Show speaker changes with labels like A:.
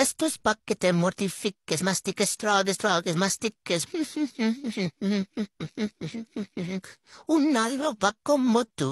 A: Estos es pa' que te mortifiques, mastiques, tragues, tragues, mastiques. Un alba como tú.